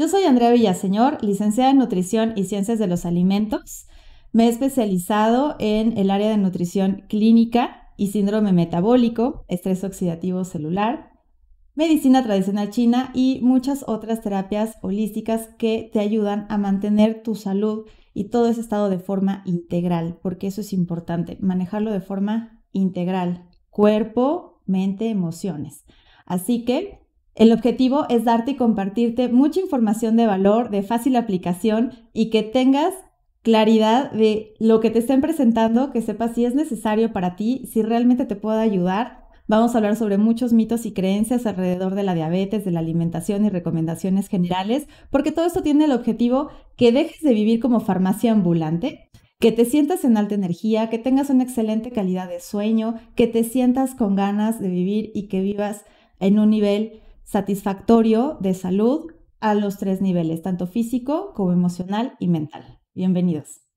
Yo soy Andrea Villaseñor, licenciada en Nutrición y Ciencias de los Alimentos. Me he especializado en el área de nutrición clínica y síndrome metabólico, estrés oxidativo celular, medicina tradicional china y muchas otras terapias holísticas que te ayudan a mantener tu salud y todo ese estado de forma integral, porque eso es importante, manejarlo de forma integral, cuerpo, mente, emociones. Así que el objetivo es darte y compartirte mucha información de valor, de fácil aplicación y que tengas claridad de lo que te estén presentando, que sepas si es necesario para ti, si realmente te puedo ayudar. Vamos a hablar sobre muchos mitos y creencias alrededor de la diabetes, de la alimentación y recomendaciones generales, porque todo esto tiene el objetivo que dejes de vivir como farmacia ambulante, que te sientas en alta energía, que tengas una excelente calidad de sueño, que te sientas con ganas de vivir y que vivas en un nivel satisfactorio de salud a los tres niveles, tanto físico como emocional y mental. Bienvenidos.